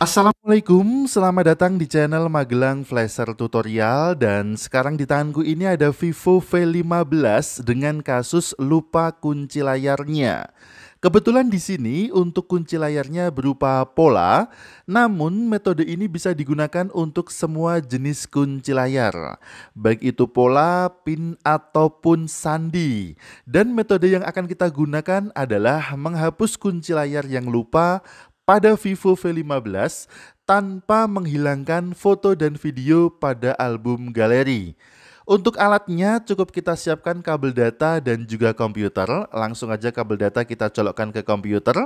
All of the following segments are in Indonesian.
Assalamualaikum, selamat datang di channel Magelang Flasher Tutorial dan sekarang di tanganku ini ada Vivo V15 dengan kasus lupa kunci layarnya. Kebetulan di sini untuk kunci layarnya berupa pola, namun metode ini bisa digunakan untuk semua jenis kunci layar, baik itu pola, pin, ataupun sandi. Dan metode yang akan kita gunakan adalah menghapus kunci layar yang lupa pada Vivo V15 tanpa menghilangkan foto dan video pada album galeri. Untuk alatnya cukup kita siapkan kabel data dan juga komputer. Langsung aja kabel data kita colokkan ke komputer.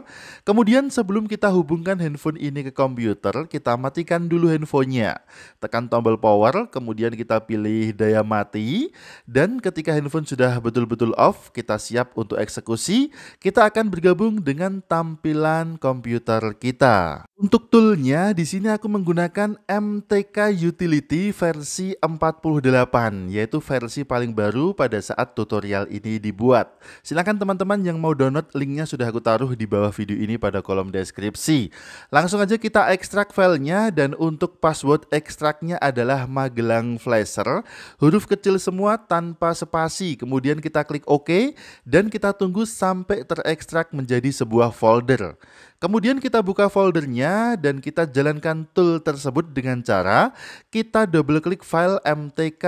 Kemudian sebelum kita hubungkan handphone ini ke komputer, kita matikan dulu handphonenya. Tekan tombol power, kemudian kita pilih daya mati. Dan ketika handphone sudah betul-betul off, kita siap untuk eksekusi. Kita akan bergabung dengan tampilan komputer kita. Untuk toolnya, di sini aku menggunakan MTK Utility versi 48 yaitu versi paling baru pada saat tutorial ini dibuat. Silahkan teman-teman yang mau download, linknya sudah aku taruh di bawah video ini pada kolom deskripsi. Langsung aja kita ekstrak filenya dan untuk password ekstraknya adalah Magelang Flasher, huruf kecil semua tanpa spasi. Kemudian kita klik OK dan kita tunggu sampai terekstrak menjadi sebuah folder. Kemudian kita buka foldernya dan kita jalankan tool tersebut dengan cara kita double klik file mtk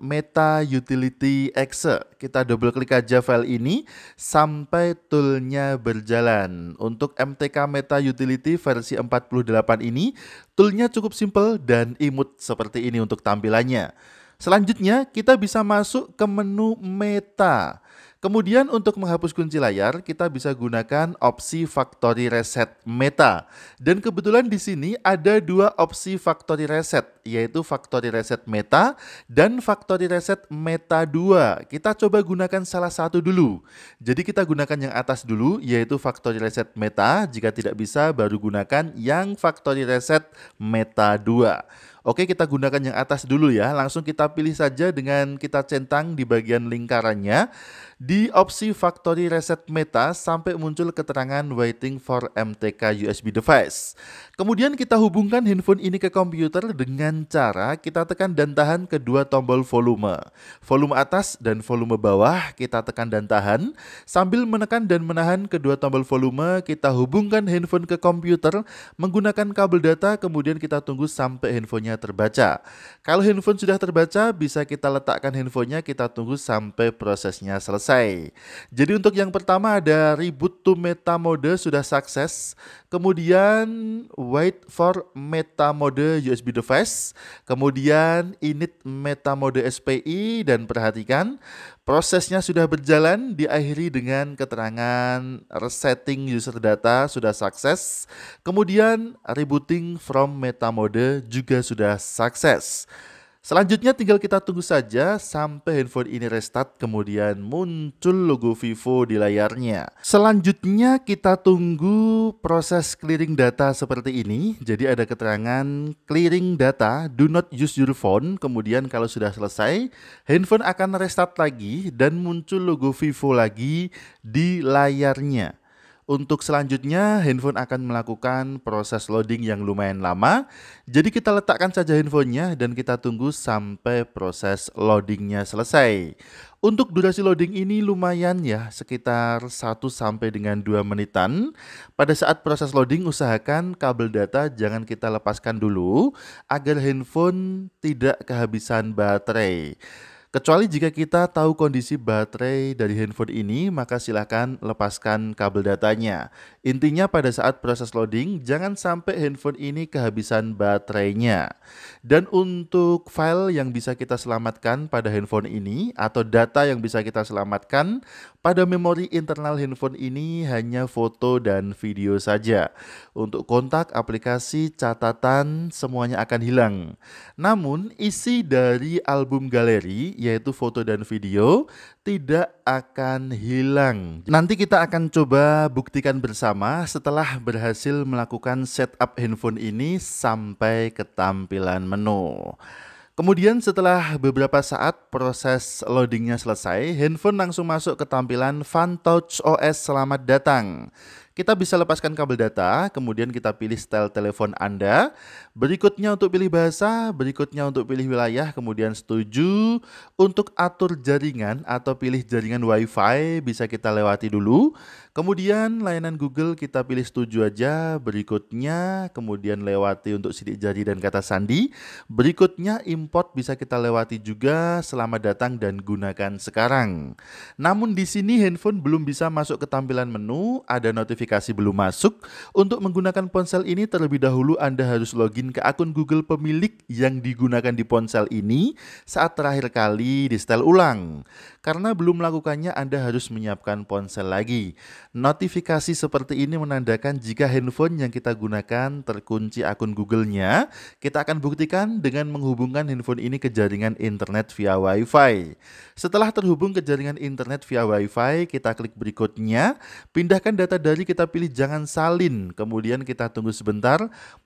meta utility exe. Kita double klik aja file ini sampai toolnya berjalan. Untuk mtk meta utility versi 48 ini, toolnya cukup simple dan imut seperti ini untuk tampilannya. Selanjutnya, kita bisa masuk ke menu meta. Kemudian untuk menghapus kunci layar, kita bisa gunakan opsi factory reset meta. Dan kebetulan di sini ada dua opsi factory reset, yaitu factory reset meta dan factory reset meta 2. Kita coba gunakan salah satu dulu. Jadi kita gunakan yang atas dulu, yaitu factory reset meta. Jika tidak bisa, baru gunakan yang factory reset meta 2. Oke, kita gunakan yang atas dulu ya. Langsung kita pilih saja dengan kita centang di bagian lingkarannya di opsi factory reset meta sampai muncul keterangan waiting for MTK USB device. Kemudian kita hubungkan handphone ini ke komputer dengan cara kita tekan dan tahan kedua tombol volume. Volume atas dan volume bawah kita tekan dan tahan. Sambil menekan dan menahan kedua tombol volume, kita hubungkan handphone ke komputer menggunakan kabel data kemudian kita tunggu sampai handphonenya terbaca. Kalau handphone sudah terbaca, bisa kita letakkan handphonenya, kita tunggu sampai prosesnya selesai selesai. Jadi untuk yang pertama ada Reboot to Meta Mode sudah sukses. Kemudian Wait for Meta Mode USB Device. Kemudian Init Meta Mode SPI. Dan perhatikan prosesnya sudah berjalan diakhiri dengan keterangan resetting user data sudah sukses. Kemudian rebooting from Meta Mode juga sudah sukses. Selanjutnya tinggal kita tunggu saja sampai handphone ini restart kemudian muncul logo Vivo di layarnya. Selanjutnya kita tunggu proses clearing data seperti ini. Jadi ada keterangan clearing data, do not use your phone. Kemudian kalau sudah selesai, handphone akan restart lagi dan muncul logo Vivo lagi di layarnya. Untuk selanjutnya, handphone akan melakukan proses loading yang lumayan lama. Jadi kita letakkan saja handphonenya dan kita tunggu sampai proses loadingnya selesai. Untuk durasi loading ini lumayan ya, sekitar 1 sampai dengan 2 menitan. Pada saat proses loading, usahakan kabel data jangan kita lepaskan dulu agar handphone tidak kehabisan baterai. Kecuali jika kita tahu kondisi baterai dari handphone ini, maka silahkan lepaskan kabel datanya. Intinya pada saat proses loading, jangan sampai handphone ini kehabisan baterainya. Dan untuk file yang bisa kita selamatkan pada handphone ini, atau data yang bisa kita selamatkan, pada memori internal handphone ini hanya foto dan video saja. Untuk kontak, aplikasi, catatan, semuanya akan hilang. Namun, isi dari album galeri yaitu foto dan video, tidak akan hilang. Nanti kita akan coba buktikan bersama setelah berhasil melakukan setup handphone ini sampai ke tampilan menu. Kemudian setelah beberapa saat proses loadingnya selesai, handphone langsung masuk ke tampilan Fantouch OS selamat datang. Kita bisa lepaskan kabel data, kemudian kita pilih style telepon Anda. Berikutnya untuk pilih bahasa, berikutnya untuk pilih wilayah, kemudian setuju. Untuk atur jaringan atau pilih jaringan Wi-Fi bisa kita lewati dulu. Kemudian layanan Google kita pilih setuju aja, berikutnya kemudian lewati untuk sidik jari dan kata sandi. Berikutnya import bisa kita lewati juga, selamat datang dan gunakan sekarang. Namun di sini handphone belum bisa masuk ke tampilan menu, ada notifikasi notifikasi belum masuk, untuk menggunakan ponsel ini terlebih dahulu Anda harus login ke akun Google pemilik yang digunakan di ponsel ini saat terakhir kali di setel ulang. Karena belum melakukannya, Anda harus menyiapkan ponsel lagi. Notifikasi seperti ini menandakan jika handphone yang kita gunakan terkunci akun Google-nya. Kita akan buktikan dengan menghubungkan handphone ini ke jaringan internet via Wi-Fi. Setelah terhubung ke jaringan internet via Wi-Fi, kita klik berikutnya, pindahkan data dari kita pilih jangan salin, kemudian kita tunggu sebentar.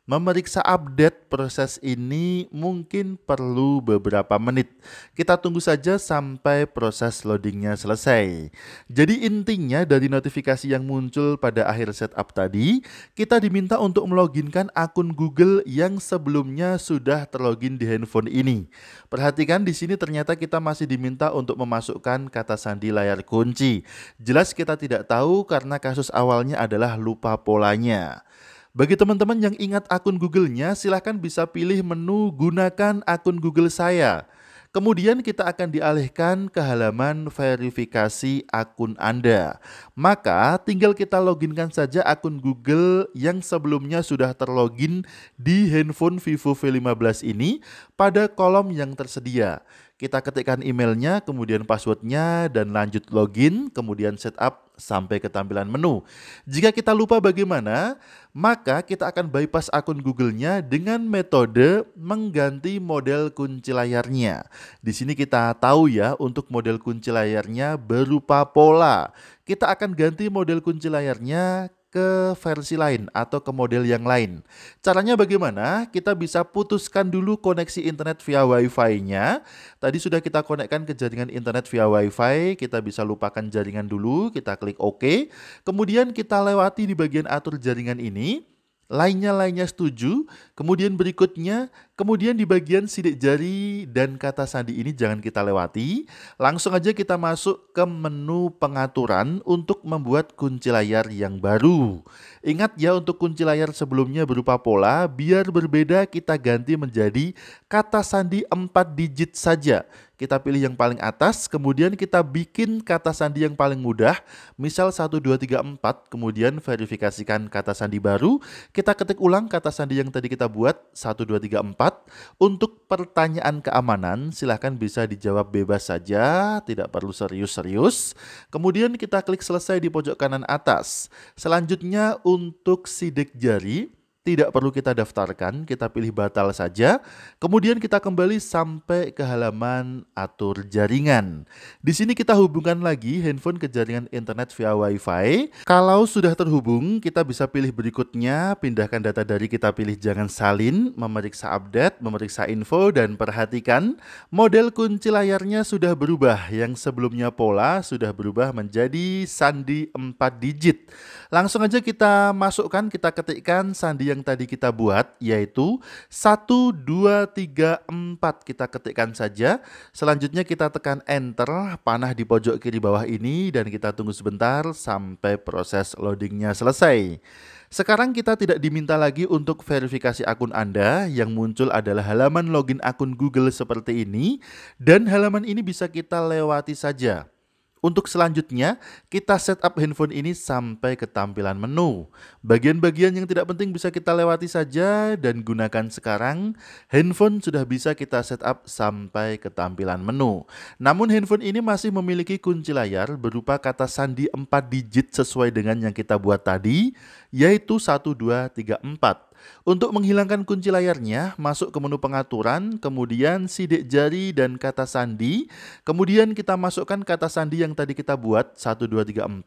Memeriksa update proses ini mungkin perlu beberapa menit. Kita tunggu saja sampai proses loadingnya selesai. Jadi intinya dari notifikasi yang muncul pada akhir setup tadi, kita diminta untuk meloginkan akun Google yang sebelumnya sudah terlogin di handphone ini. Perhatikan di sini ternyata kita masih diminta untuk memasukkan kata sandi layar kunci. Jelas kita tidak tahu karena kasus awalnya adalah lupa polanya. Bagi teman-teman yang ingat akun Google-nya, silahkan bisa pilih menu gunakan akun Google saya. Kemudian kita akan dialihkan ke halaman verifikasi akun Anda. Maka tinggal kita loginkan saja akun Google yang sebelumnya sudah terlogin di handphone Vivo V15 ini pada kolom yang tersedia. Kita ketikkan emailnya, kemudian passwordnya, dan lanjut login, kemudian setup sampai ke tampilan menu. Jika kita lupa bagaimana, maka kita akan bypass akun Google-nya dengan metode mengganti model kunci layarnya. Di sini kita tahu ya untuk model kunci layarnya berupa pola. Kita akan ganti model kunci layarnya ke versi lain atau ke model yang lain. Caranya bagaimana? Kita bisa putuskan dulu koneksi internet via wi fi nya Tadi sudah kita konekkan ke jaringan internet via Wi-Fi. kita bisa lupakan jaringan dulu, kita klik OK. Kemudian kita lewati di bagian atur jaringan ini lainnya-lainnya setuju, kemudian berikutnya, kemudian di bagian sidik jari dan kata sandi ini jangan kita lewati. Langsung aja kita masuk ke menu pengaturan untuk membuat kunci layar yang baru. Ingat ya untuk kunci layar sebelumnya berupa pola, biar berbeda kita ganti menjadi kata sandi 4 digit saja kita pilih yang paling atas, kemudian kita bikin kata sandi yang paling mudah, misal 1, 2, 3, 4, kemudian verifikasikan kata sandi baru, kita ketik ulang kata sandi yang tadi kita buat, 1, 2, 3, 4. Untuk pertanyaan keamanan, silahkan bisa dijawab bebas saja, tidak perlu serius-serius. Kemudian kita klik selesai di pojok kanan atas. Selanjutnya untuk sidik jari, tidak perlu kita daftarkan, kita pilih batal saja. Kemudian kita kembali sampai ke halaman atur jaringan. Di sini kita hubungkan lagi handphone ke jaringan internet via WiFi. Kalau sudah terhubung, kita bisa pilih berikutnya, pindahkan data dari kita pilih jangan salin, memeriksa update, memeriksa info, dan perhatikan model kunci layarnya sudah berubah. Yang sebelumnya pola sudah berubah menjadi sandi 4 digit. Langsung aja kita masukkan, kita ketikkan sandi yang yang tadi kita buat yaitu 1, 2, 3, 4 kita ketikkan saja. Selanjutnya kita tekan enter panah di pojok kiri bawah ini dan kita tunggu sebentar sampai proses loadingnya selesai. Sekarang kita tidak diminta lagi untuk verifikasi akun Anda, yang muncul adalah halaman login akun Google seperti ini, dan halaman ini bisa kita lewati saja. Untuk selanjutnya, kita setup handphone ini sampai ke tampilan menu. Bagian-bagian yang tidak penting bisa kita lewati saja dan gunakan sekarang. Handphone sudah bisa kita setup sampai ke tampilan menu. Namun handphone ini masih memiliki kunci layar berupa kata sandi 4 digit sesuai dengan yang kita buat tadi, yaitu 1234. Untuk menghilangkan kunci layarnya, masuk ke menu pengaturan, kemudian sidik jari dan kata sandi. Kemudian kita masukkan kata sandi yang tadi kita buat, 1, 2, 3, 4.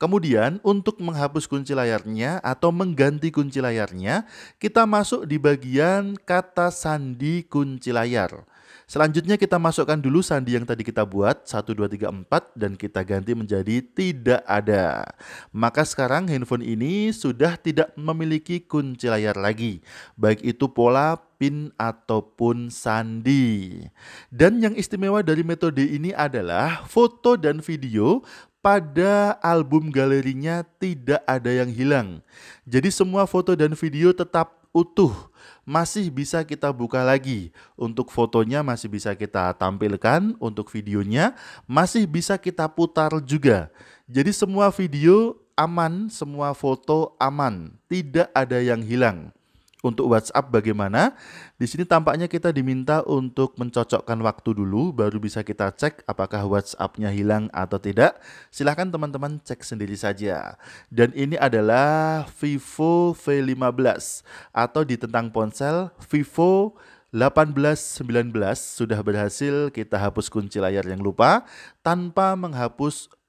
Kemudian untuk menghapus kunci layarnya atau mengganti kunci layarnya, kita masuk di bagian kata sandi kunci layar. Selanjutnya kita masukkan dulu sandi yang tadi kita buat 1 2 3 4 dan kita ganti menjadi tidak ada. Maka sekarang handphone ini sudah tidak memiliki kunci layar lagi, baik itu pola, pin, ataupun sandi. Dan yang istimewa dari metode ini adalah foto dan video pada album galerinya tidak ada yang hilang. Jadi semua foto dan video tetap utuh masih bisa kita buka lagi. Untuk fotonya masih bisa kita tampilkan, untuk videonya masih bisa kita putar juga. Jadi semua video aman, semua foto aman, tidak ada yang hilang. Untuk WhatsApp bagaimana? Di sini tampaknya kita diminta untuk mencocokkan waktu dulu, baru bisa kita cek apakah WhatsApp-nya hilang atau tidak. Silahkan teman-teman cek sendiri saja. Dan ini adalah Vivo V15 atau di tentang ponsel Vivo 1819 sudah berhasil kita hapus kunci layar yang lupa tanpa menghapus